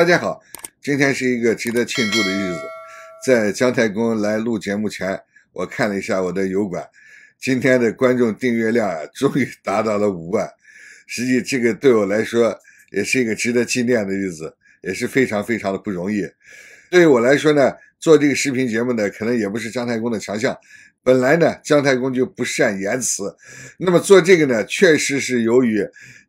大家好，今天是一个值得庆祝的日子。在姜太公来录节目前，我看了一下我的油管，今天的观众订阅量啊，终于达到了五万。实际这个对我来说，也是一个值得纪念的日子，也是非常非常的不容易。对于我来说呢，做这个视频节目呢，可能也不是姜太公的强项。本来呢，姜太公就不善言辞，那么做这个呢，确实是由于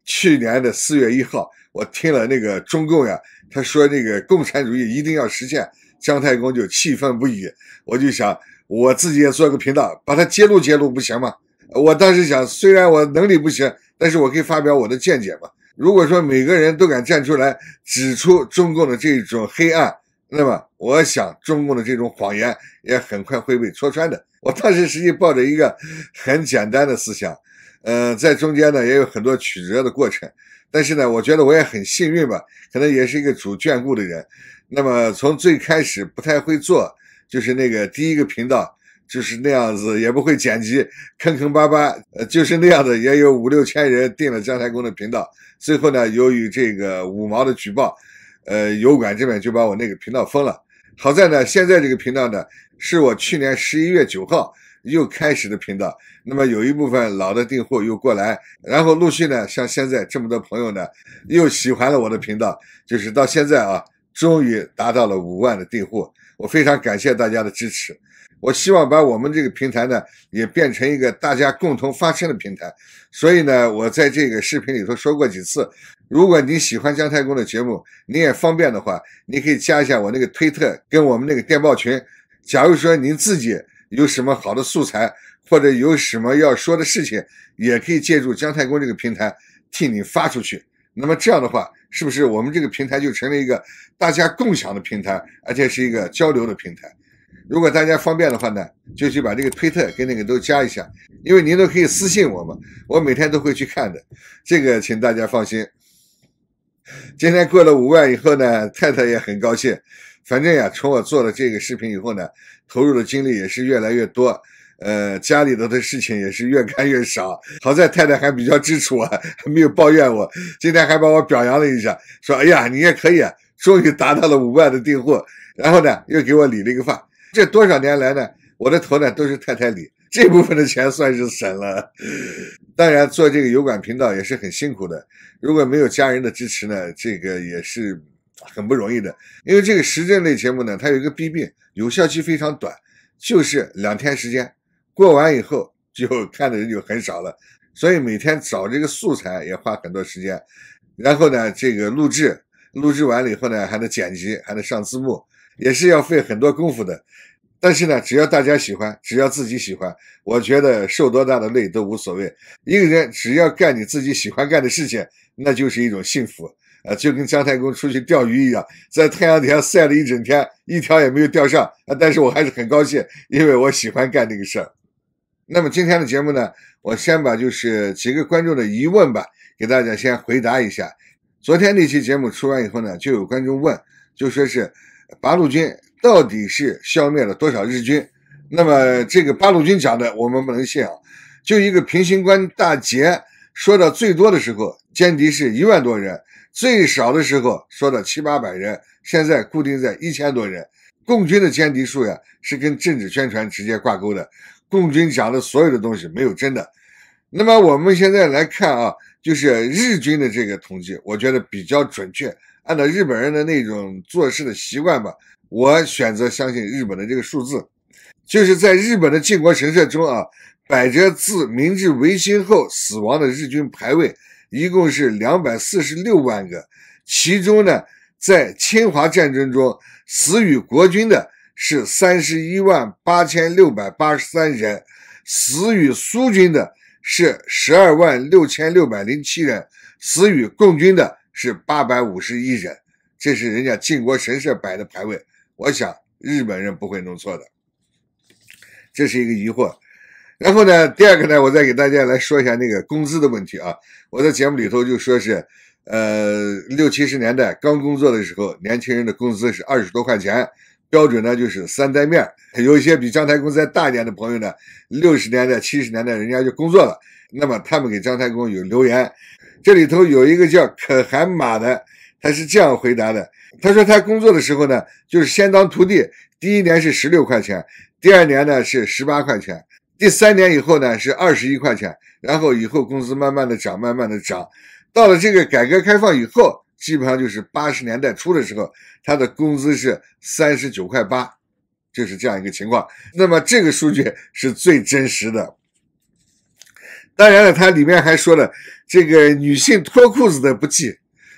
去年的四月一号，我听了那个中共呀，他说那个共产主义一定要实现，姜太公就气愤不已。我就想，我自己也做个频道，把它揭露揭露不行吗？我当时想，虽然我能力不行，但是我可以发表我的见解嘛。如果说每个人都敢站出来指出中共的这种黑暗。那么，我想中共的这种谎言也很快会被戳穿的。我当时实际抱着一个很简单的思想，呃，在中间呢也有很多曲折的过程，但是呢，我觉得我也很幸运吧，可能也是一个主眷顾的人。那么从最开始不太会做，就是那个第一个频道就是那样子，也不会剪辑，坑坑巴巴，呃，就是那样子，也有五六千人订了姜太公的频道。最后呢，由于这个五毛的举报。呃，油管这边就把我那个频道封了。好在呢，现在这个频道呢，是我去年十一月九号又开始的频道。那么有一部分老的订户又过来，然后陆续呢，像现在这么多朋友呢，又喜欢了我的频道。就是到现在啊，终于达到了五万的订户，我非常感谢大家的支持。我希望把我们这个平台呢，也变成一个大家共同发声的平台。所以呢，我在这个视频里头说过几次。如果您喜欢姜太公的节目，您也方便的话，您可以加一下我那个推特跟我们那个电报群。假如说您自己有什么好的素材或者有什么要说的事情，也可以借助姜太公这个平台替你发出去。那么这样的话，是不是我们这个平台就成了一个大家共享的平台，而且是一个交流的平台？如果大家方便的话呢，就去把这个推特跟那个都加一下，因为您都可以私信我嘛，我每天都会去看的，这个请大家放心。今天过了五万以后呢，太太也很高兴。反正呀，从我做了这个视频以后呢，投入的精力也是越来越多。呃，家里头的事情也是越干越少。好在太太还比较支持我，还没有抱怨我。今天还把我表扬了一下，说：“哎呀，你也可以啊，终于达到了五万的订货。”然后呢，又给我理了一个发。这多少年来呢，我的头呢都是太太理。这部分的钱算是省了。当然，做这个油管频道也是很辛苦的。如果没有家人的支持呢，这个也是很不容易的。因为这个时政类节目呢，它有一个弊病，有效期非常短，就是两天时间。过完以后就 看的人就很少了，所以每天找这个素材也花很多时间。然后呢，这个录制，录制完了以后呢，还得剪辑，还得上字幕，也是要费很多功夫的。但是呢，只要大家喜欢，只要自己喜欢，我觉得受多大的累都无所谓。一个人只要干你自己喜欢干的事情，那就是一种幸福啊！就跟姜太公出去钓鱼一样，在太阳底下晒了一整天，一条也没有钓上啊，但是我还是很高兴，因为我喜欢干这个事儿。那么今天的节目呢，我先把就是几个观众的疑问吧，给大家先回答一下。昨天那期节目出完以后呢，就有观众问，就说是八路军。到底是消灭了多少日军？那么这个八路军讲的我们不能信啊。就一个平型关大捷，说的最多的时候歼敌是一万多人，最少的时候说的七八百人，现在固定在一千多人。共军的歼敌数呀是跟政治宣传直接挂钩的，共军讲的所有的东西没有真的。那么我们现在来看啊，就是日军的这个统计，我觉得比较准确。按照日本人的那种做事的习惯吧。我选择相信日本的这个数字，就是在日本的靖国神社中啊，摆着自明治维新后死亡的日军牌位，一共是两百四十六万个。其中呢，在侵华战争中死于国军的是三十一万八千六百八十三人，死于苏军的是十二万六千六百零七人，死于共军的是八百五十一人。这是人家靖国神社摆的牌位。我想日本人不会弄错的，这是一个疑惑。然后呢，第二个呢，我再给大家来说一下那个工资的问题啊。我在节目里头就说是，呃，六七十年代刚工作的时候，年轻人的工资是二十多块钱，标准呢就是三代面有一些比张太公再大一点的朋友呢，六十年代、七十年代人家就工作了。那么他们给张太公有留言，这里头有一个叫可汗马的。他是这样回答的：“他说他工作的时候呢，就是先当徒弟，第一年是十六块钱，第二年呢是十八块钱，第三年以后呢是二十一块钱，然后以后工资慢慢的涨，慢慢的涨。到了这个改革开放以后，基本上就是八十年代初的时候，他的工资是三十九块八，就是这样一个情况。那么这个数据 是最真实的。当然了，它里面还说了，这个女性脱裤子的不计。”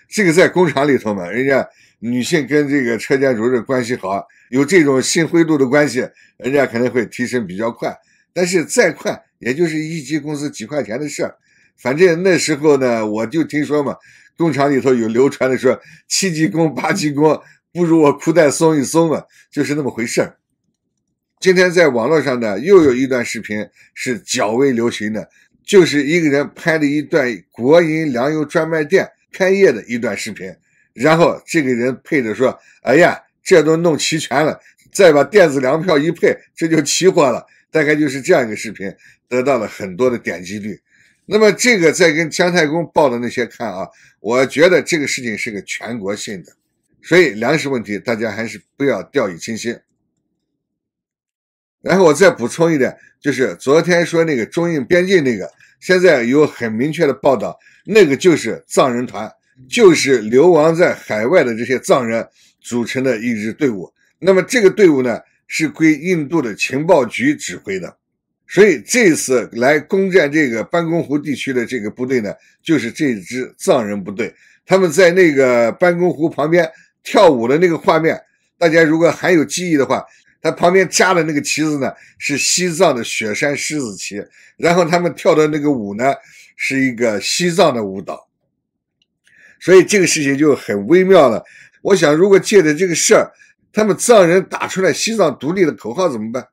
这个在工厂里头嘛，人家女性跟这个车间主任关系好，有这种性灰度的关系，人家肯定会提升比较快。但是再快，也就是一级工资几块钱的事儿。反正那时候呢，我就听说嘛，工厂里头有流传的说，七级工、八级工不如我裤带松一松嘛，就是那么回事儿。今天在网络上呢，又有一段视频是较为流行的，就是一个人拍的一段国营粮油专卖店。开业的一段视频，然后这个人配着说：“哎呀，这都弄齐全了，再把电子粮票一配，这就齐活了。”大概就是这样一个视频得到了很多的点击率。那么这个在跟姜太公报的那些看啊，我觉得这个事情是个全国性的，所以粮食问题大家还是不要掉以轻心。然后我再补充一点，就是昨天说那个中印边境那个，现在有很明确的报道，那个就是藏人团，就是流亡在海外的这些藏人组成的一支队伍。那么这个队伍呢，是归印度的情报局指挥的。所以这次来攻占这个班公湖地区的这个部队呢，就是这支藏人部队。他们在那个班公湖旁边跳舞的那个画面，大家如果还有记忆的话。他旁边加的那个旗子呢，是西藏的雪山狮子旗，然后他们跳的那个舞呢，是一个西藏的舞蹈，所以这个事情就很微妙了。我想，如果借着这个事儿，他们藏人打出“来西藏独立”的口号怎么办？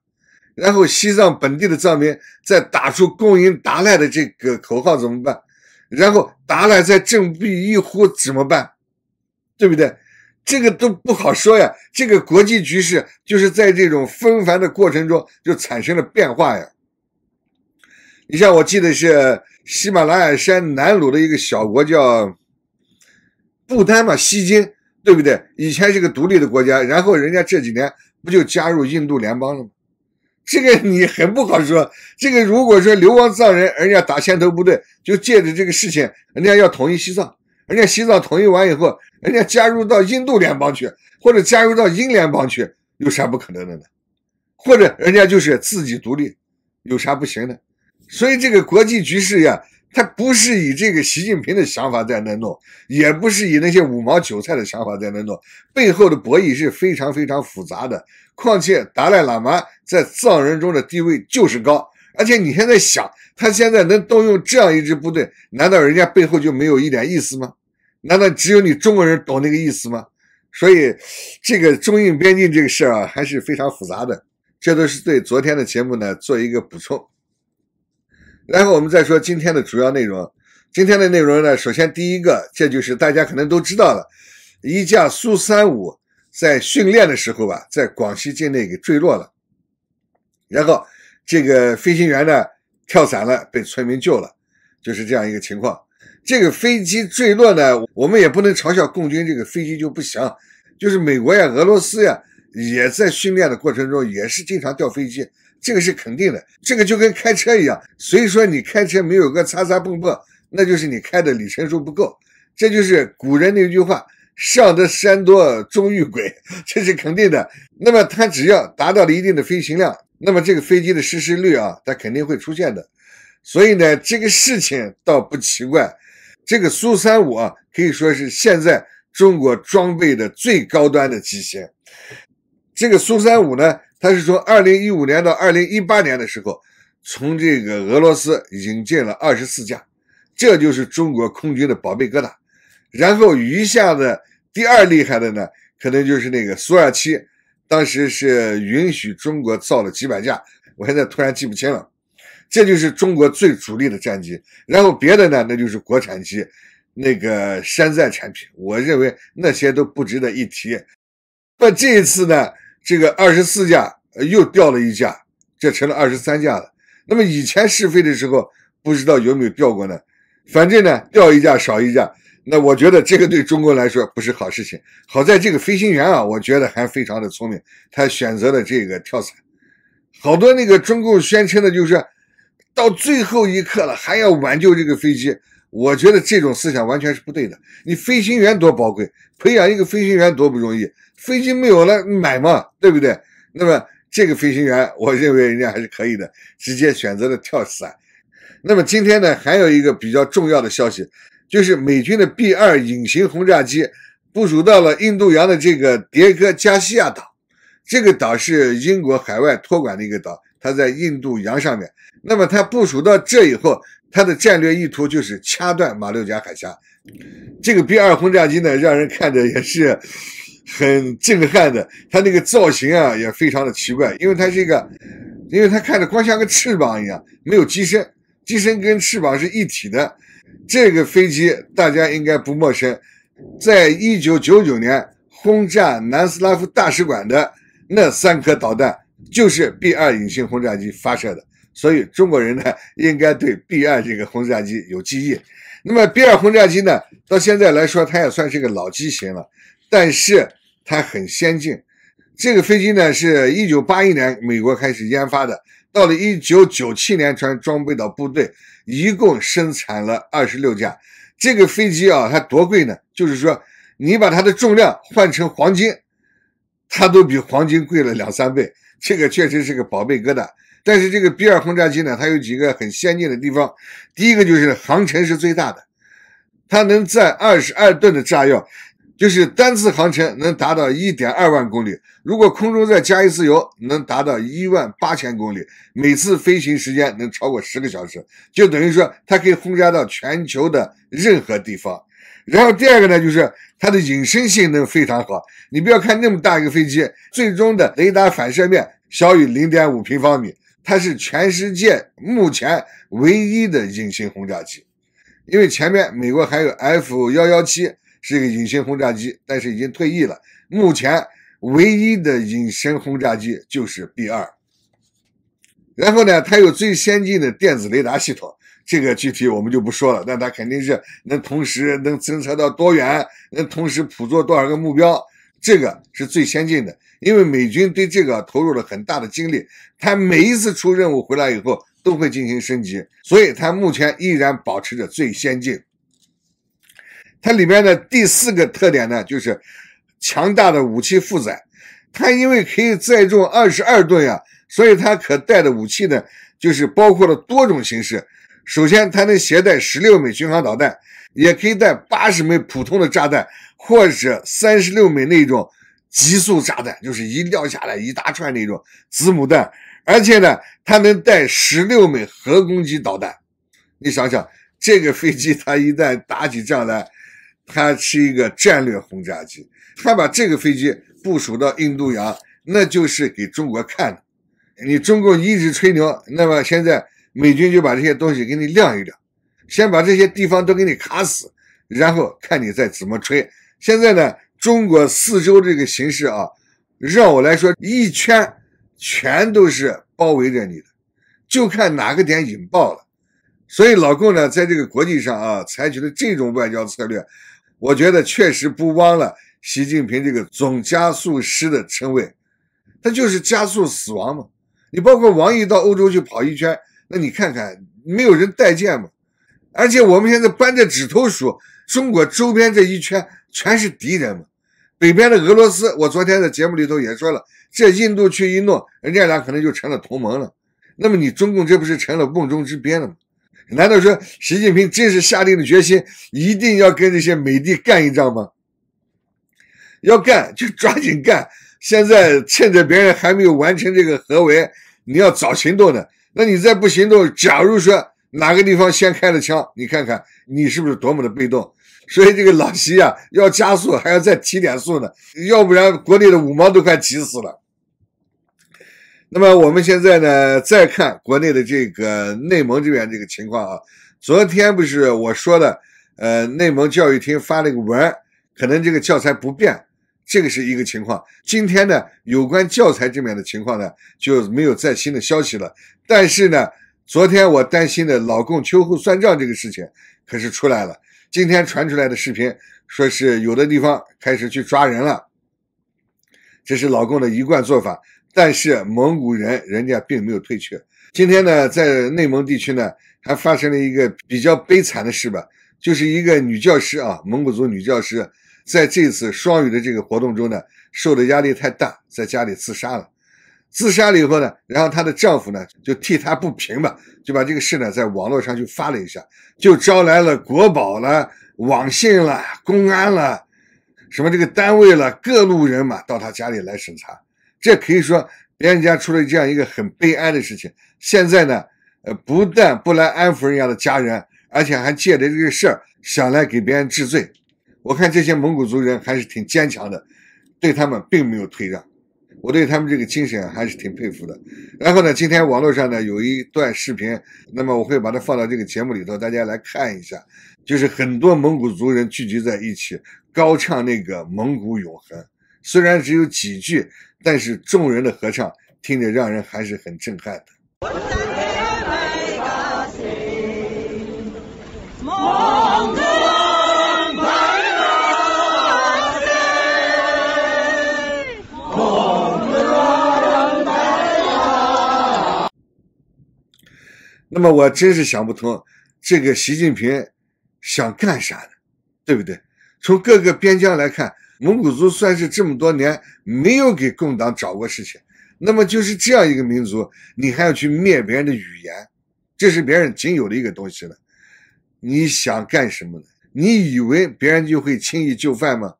然后西藏本地的藏民再打出“共迎达赖”的这个口号怎么办？然后达赖再振臂一呼怎么办？对不对？这个都不好说呀，这个国际局势就是在这种纷繁的过程中就产生了变化呀。你像我记得是喜马拉雅山南麓的一个小国叫不丹嘛，西经对不对？以前是个独立的国家，然后人家这几年不就加入印度联邦了吗？这个你很不好说。这个如果说流亡藏人，人家打先头部队，就借着这个事情，人家要统一西藏。人家西藏统一完以后，人家加入到印度联邦去，或者加入到英联邦去，有啥不可能的呢？或者人家就是自己独立，有啥不行的？所以这个国际局势呀，它不是以这个习近平的想法在那弄，也不是以那些五毛韭菜的想法在那弄，背后的博弈是非常非常复杂的。况且达赖喇嘛在藏人中的地位就是高，而且你现在想，他现在能动用这样一支部队，难道人家背后就没有一点意思吗？难道只有你中国人懂那个意思吗？所以，这个中印边境这个事儿啊，还是非常复杂的。这都是对昨天的节目呢做一个补充。然后我们再说今天的主要内容。今天的内容呢，首先第一个，这就是大家可能都知道了，一架苏三五在训练的时候吧，在广西境内给坠落了，然后这个飞行员呢跳伞了，被村民救了，就是这样一个情况。这个飞机坠落呢，我们也不能嘲笑共军，这个飞机就不行，就是美国呀、俄罗斯呀，也在训练的过程中也是经常掉飞机，这个是肯定的。这个就跟开车一样，所以说你开车没有个擦擦碰碰，那就是你开的里程数不够。这就是古人那句话：“上得山多终遇鬼”，这是肯定的。那么他只要达到了一定的飞行量，那么这个飞机的失事率啊，它肯定会出现的。所以呢，这个事情倒不奇怪。这个苏三五啊，可以说是现在中国装备的最高端的机型。这个苏三五呢，它是从二零一五年到二零一八年的时候，从这个俄罗斯引进了二十四架，这就是中国空军的宝贝疙瘩。然后余下的第二厉害的呢，可能就是那个苏二七，当时是允许中国造了几百架，我现在突然记不清了。这就是中国最主力的战机，然后别的呢，那就是国产机，那个山寨产品，我认为那些都不值得一提。那这一次呢，这个二十四架又掉了一架，这成了二十三架了。那么以前试飞的时候不知道有没有掉过呢？反正呢，掉一架少一架。那我觉得这个对中国来说不是好事情。好在这个飞行员啊，我觉得还非常的聪明，他选择了这个跳伞。好多那个中共宣称的就是。到最后一刻了，还要挽救这个飞机，我觉得这种思想完全是不对的。你飞行员多宝贵，培养一个飞行员多不容易，飞机没有了买嘛，对不对？那么这个飞行员，我认为人家还是可以的，直接选择了跳伞。那么今天呢，还有一个比较重要的消息，就是美军的 B 二隐形轰炸机部署到了印度洋的这个迭戈加西亚岛，这个岛是英国海外托管的一个岛，它在印度洋上面。那么，他部署到这以后，他的战略意图就是掐断马六甲海峡。这个 B 二轰炸机呢，让人看着也是很震撼的。它那个造型啊，也非常的奇怪，因为它是一个，因为它看着光像个翅膀一样，没有机身，机身跟翅膀是一体的。这个飞机大家应该不陌生，在一九九九年轰炸南斯拉夫大使馆的那三颗导弹，就是 B 二隐形轰炸机发射的。所以中国人呢，应该对 B 二这个轰炸机有记忆。那么 B 二轰炸机呢，到现在来说，它也算是个老机型了，但是它很先进。这个飞机呢，是一九八一年美国开始研发的，到了一九九七年才装备到部队，一共生产了二十六架。这个飞机啊，它多贵呢？就是说，你把它的重量换成黄金，它都比黄金贵了两三倍。这个确实是个宝贝疙瘩，但是这个 B 二轰炸机呢，它有几个很先进的地方。第一个就是航程是最大的，它能载二十二吨的炸药，就是单次航程能达到一点二万公里。如果空中再加一次油，能达到一万八千公里，每次飞行时间能超过十个小时，就等于说它可以轰炸到全球的任何地方。然后第二个呢，就是它的隐身性能非常好。你不要看那么大一个飞机，最终的雷达反射面小于零点五平方米，它是全世界目前唯一的隐形轰炸机。因为前面美国还有 F 幺幺七是一个隐形轰炸机，但是已经退役了。目前唯一的隐身轰炸机就是 B 二。然后呢，它有最先进的电子雷达系统。这个具体我们就不说了，那它肯定是能同时能侦察到多远，能同时捕捉多少个目标，这个是最先进的，因为美军对这个投入了很大的精力，它每一次出任务回来以后都会进行升级，所以它目前依然保持着最先进。它里面的第四个特点呢，就是强大的武器负载，它因为可以载重二十二吨呀，所以它可带的武器呢，就是包括了多种形式。首先，它能携带十六枚巡航导弹，也可以带八十枚普通的炸弹，或者三十六枚那种极速炸弹，就是一撂下来一大串那种子母弹。而且呢，它能带十六枚核攻击导弹。你想想，这个飞机它一旦打起仗来，它是一个战略轰炸机。它把这个飞机部署到印度洋，那就是给中国看的。你中国一直吹牛，那么现在。美军就把这些东西给你晾一晾，先把这些地方都给你卡死，然后看你再怎么吹。现在呢，中国四周这个形势啊，让我来说，一圈全都是包围着你的，就看哪个点引爆了。所以老共呢，在这个国际上啊，采取的这种外交策略，我觉得确实不枉了习近平这个总加速师的称谓，他就是加速死亡嘛。你包括王毅到欧洲去跑一圈。那你看看，没有人待见嘛。而且我们现在扳着指头数，中国周边这一圈全是敌人嘛。北边的俄罗斯，我昨天在节目里头也说了，这印度去一弄，人家俩可能就成了同盟了。那么你中共这不是成了瓮中之鳖了吗？难道说习近平真是下定了决心，一定要跟这些美帝干一仗吗？要干就抓紧干，现在趁着别人还没有完成这个合围，你要早行动的。那你再不行动，假如说哪个地方先开了枪，你看看你是不是多么的被动？所以这个老徐啊，要加速还要再提点速呢，要不然国内的五毛都快急死了。那么我们现在呢，再看国内的这个内蒙这边这个情况啊，昨天不是我说的，呃，内蒙教育厅发了一个文，可能这个教材不变。这个是一个情况。今天呢，有关教材这边的情况呢，就没有再新的消息了。但是呢，昨天我担心的老共秋后算账这个事情可是出来了。今天传出来的视频，说是有的地方开始去抓人了。这是老共的一贯做法。但是蒙古人人家并没有退却。今天呢，在内蒙地区呢，还发生了一个比较悲惨的事吧，就是一个女教师啊，蒙古族女教师。在这次双语的这个活动中呢，受的压力太大，在家里自杀了。自杀了以后呢，然后她的丈夫呢就替她不平嘛，就把这个事呢在网络上去发了一下，就招来了国宝了、网信了、公安了，什么这个单位了，各路人马到她家里来审查。这可以说别人家出了这样一个很悲哀的事情，现在呢，呃，不但不来安抚人家的家人，而且还借着这个事儿想来给别人治罪。我看这些蒙古族人还是挺坚强的，对他们并没有退让，我对他们这个精神还是挺佩服的。然后呢，今天网络上呢有一段视频，那么我会把它放到这个节目里头，大家来看一下，就是很多蒙古族人聚集在一起高唱那个蒙古永恒，虽然只有几句，但是众人的合唱听着让人还是很震撼的。那么我真是想不通，这个习近平想干啥呢？对不对？从各个边疆来看，蒙古族算是这么多年没有给共党找过事情。那么就是这样一个民族，你还要去灭别人的语言，这是别人仅有的一个东西了。你想干什么呢？你以为别人就会轻易就范吗？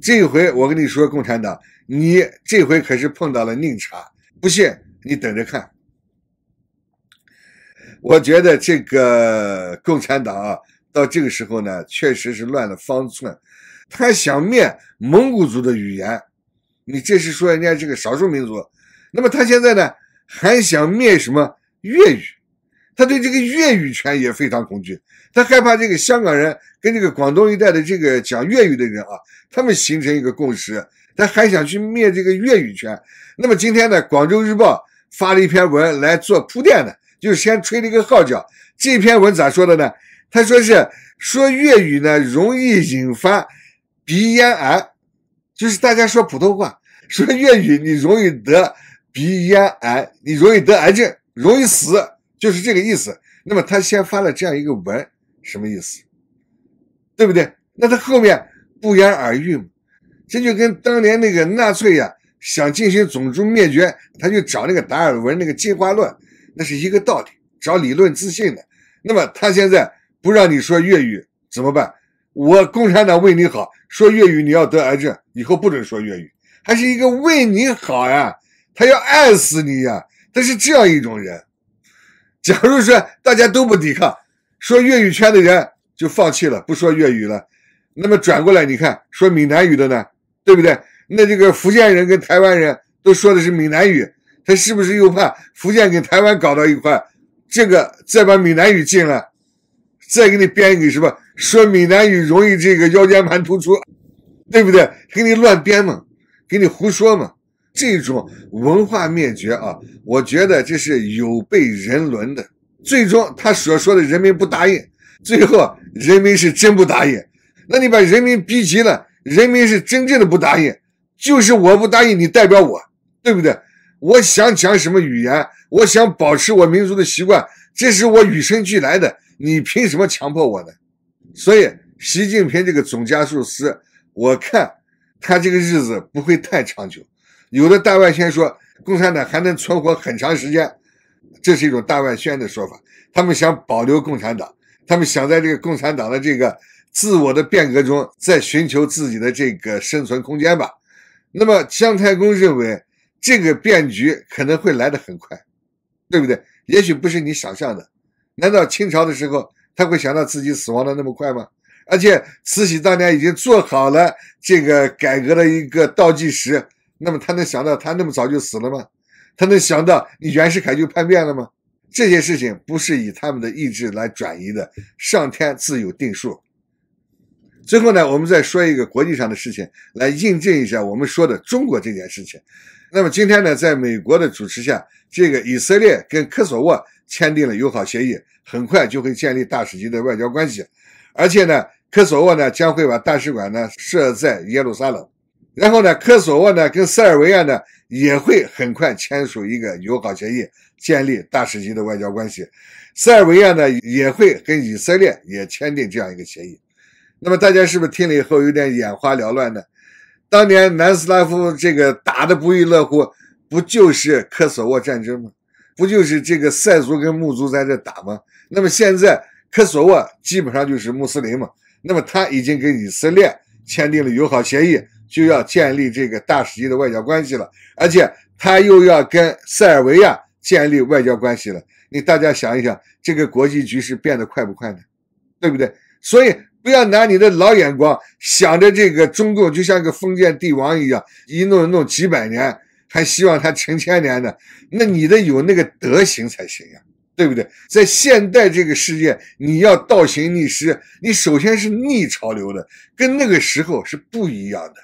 这回我跟你说，共产党，你这回可是碰到了硬茬，不信你等着看。我觉得这个共产党啊，到这个时候呢，确实是乱了方寸。他想灭蒙古族的语言，你这是说人家这个少数民族。那么他现在呢，还想灭什么粤语？他对这个粤语权也非常恐惧，他害怕这个香港人跟这个广东一带的这个讲粤语的人啊，他们形成一个共识。他还想去灭这个粤语权。那么今天呢，《广州日报》发了一篇文来做铺垫的。就先吹了一个号角，这篇文咋说的呢？他说是说粤语呢，容易引发鼻咽癌，就是大家说普通话，说粤语你容易得鼻咽癌，你容易得癌症，容易死，就是这个意思。那么他先发了这样一个文，什么意思？对不对？那他后面不言而喻，这就跟当年那个纳粹呀想进行种族灭绝，他就找那个达尔文那个进化论。那是一个道理，找理论自信的。那么他现在不让你说粤语怎么办？我共产党为你好，说粤语你要得癌症，以后不准说粤语，还是一个为你好呀，他要爱死你呀，他是这样一种人。假如说大家都不抵抗，说粤语圈的人就放弃了，不说粤语了，那么转过来你看，说闽南语的呢，对不对？那这个福建人跟台湾人都说的是闽南语。他是不是又怕福建跟台湾搞到一块？这个再把闽南语进来，再给你编一个什么说闽南语容易这个腰间盘突出，对不对？给你乱编嘛，给你胡说嘛，这种文化灭绝啊！我觉得这是有悖人伦的。最终他所说的人民不答应，最后人民是真不答应。那你把人民逼急了，人民是真正的不答应，就是我不答应，你代表我，对不对？我想讲什么语言？我想保持我民族的习惯，这是我与生俱来的。你凭什么强迫我呢？所以，习近平这个总加速师，我看他这个日子不会太长久。有的大外宣说共产党还能存活很长时间，这是一种大外宣的说法。他们想保留共产党，他们想在这个共产党的这个自我的变革中，再寻求自己的这个生存空间吧。那么，姜太公认为。这个变局可能会来得很快，对不对？也许不是你想象的。难道清朝的时候他会想到自己死亡的那么快吗？而且慈禧当年已经做好了这个改革的一个倒计时，那么他能想到他那么早就死了吗？他能想到你袁世凯就叛变了吗？这些事情不是以他们的意志来转移的，上天自有定数。最后呢，我们再说一个国际上的事情来印证一下我们说的中国这件事情。那么今天呢，在美国的主持下，这个以色列跟科索沃签订了友好协议，很快就会建立大使级的外交关系，而且呢，科索沃呢将会把大使馆呢设在耶路撒冷，然后呢，科索沃呢跟塞尔维亚呢也会很快签署一个友好协议，建立大使级的外交关系，塞尔维亚呢也会跟以色列也签订这样一个协议。那么大家是不是听了以后有点眼花缭乱呢？当年南斯拉夫这个打的不亦乐乎，不就是科索沃战争吗？不就是这个塞族跟穆族在这打吗？那么现在科索沃基本上就是穆斯林嘛，那么他已经跟以色列签订了友好协议，就要建立这个大使级的外交关系了，而且他又要跟塞尔维亚建立外交关系了。你大家想一想，这个国际局势变得快不快呢？对不对？所以。不要拿你的老眼光想着这个中共就像个封建帝王一样，一弄一弄几百年，还希望他成千年呢？那你得有那个德行才行呀，对不对？在现代这个世界，你要倒行逆施，你首先是逆潮流的，跟那个时候是不一样的。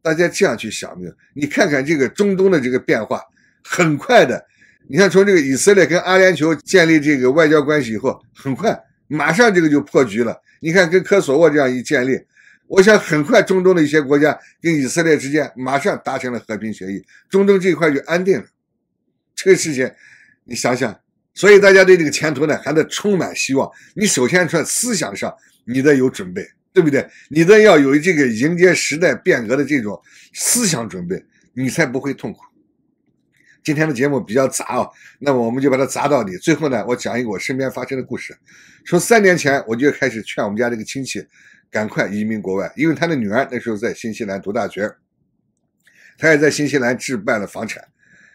大家这样去想没有？你看看这个中东的这个变化很快的，你看从这个以色列跟阿联酋建立这个外交关系以后，很快。马上这个就破局了，你看跟科索沃这样一建立，我想很快中东的一些国家跟以色列之间马上达成了和平协议，中东这一块就安定了。这个事情你想想，所以大家对这个前途呢还得充满希望。你首先从思想上你得有准备，对不对？你得要有这个迎接时代变革的这种思想准备，你才不会痛苦。今天的节目比较杂哦，那么我们就把它砸到底。最后呢，我讲一个我身边发生的故事。从三年前我就开始劝我们家这个亲戚，赶快移民国外，因为他的女儿那时候在新西兰读大学，他也在新西兰置办了房产。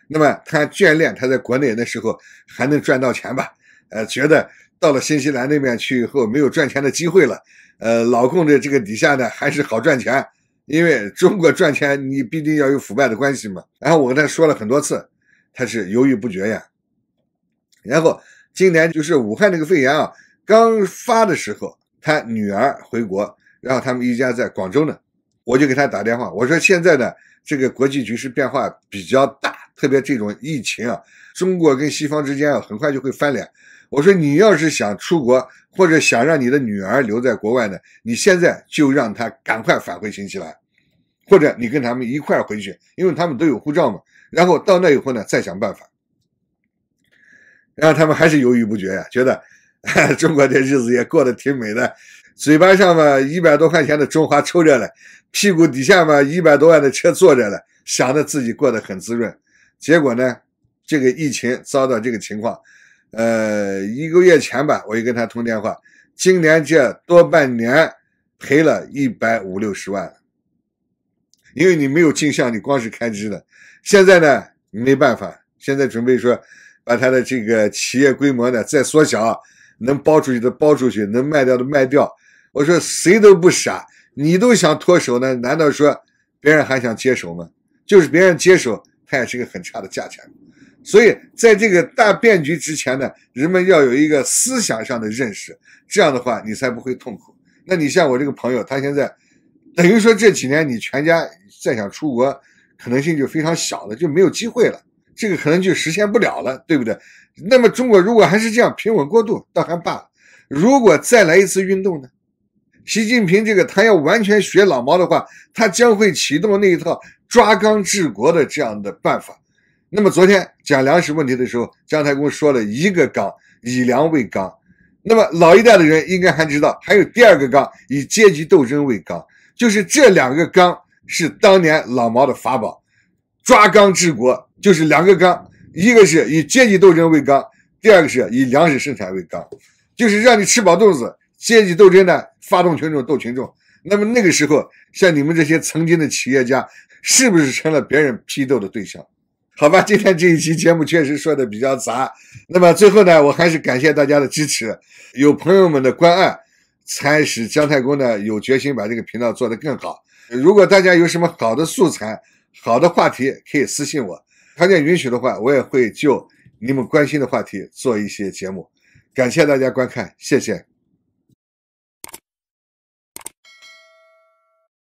那么他眷恋他在国内那时候还能赚到钱吧？呃，觉得到了新西兰那边去以后没有赚钱的机会了。呃，老公的这个底下呢还是好赚钱，因为中国赚钱你必定要有腐败的关系嘛。然后我跟他说了很多次。他是犹豫不决呀，然后今年就是武汉那个肺炎啊，刚发的时候，他女儿回国，然后他们一家在广州呢，我就给他打电话，我说现在呢，这个国际局势变化比较大，特别这种疫情啊，中国跟西方之间啊，很快就会翻脸。我说你要是想出国，或者想让你的女儿留在国外呢，你现在就让她赶快返回新西兰，或者你跟他们一块回去，因为他们都有护照嘛。然后到那以后呢，再想办法。然后他们还是犹豫不决呀，觉得 中国这日子也过得挺美的，嘴巴上嘛一百多块钱的中华抽着了，屁股底下嘛一百多万的车坐着了，想着自己过得很滋润。结果呢，这个疫情遭到这个情况，呃，一个月前吧，我就跟他通电话，今年这多半年赔了一百五六十万，因为你没有进项，你光是开支的。现在呢，没办法。现在准备说，把他的这个企业规模呢再缩小，能包出去的包出去，能卖掉的卖掉。我说谁都不傻，你都想脱手呢，难道说别人还想接手吗？就是别人接手，他也是个很差的价钱。所以在这个大变局之前呢，人们要有一个思想上的认识，这样的话你才不会痛苦。那你像我这个朋友，他现在等于说这几年你全家再想出国。可能性就非常小了，就没有机会了，这个可能就实现不了了，对不对？那么中国如果还是这样平稳过渡，倒还罢了；如果再来一次运动呢？习近平这个他要完全学老毛的话，他将会启动那一套抓纲治国的这样的办法。那么昨天讲粮食问题的时候，姜太公说了一个纲，以粮为纲。那么老一代的人应该还知道，还有第二个纲，以阶级斗争为纲，就是这两个纲。是当年老毛的法宝，抓纲治国就是两个纲，一个是以阶级斗争为纲，第二个是以粮食生产为纲，就是让你吃饱肚子。阶级斗争呢，发动群众斗群众。那么那个时候，像你们这些曾经的企业家，是不是成了别人批斗的对象？好吧，今天这一期节目确实说的比较杂。那么最后呢，我还是感谢大家的支持，有朋友们的关爱，才使姜太公呢有决心把这个频道做得更好。如果大家有什么好的素材、好的话题，可以私信我。条件允许的话，我也会就你们关心的话题做一些节目。感谢大家观看，谢谢。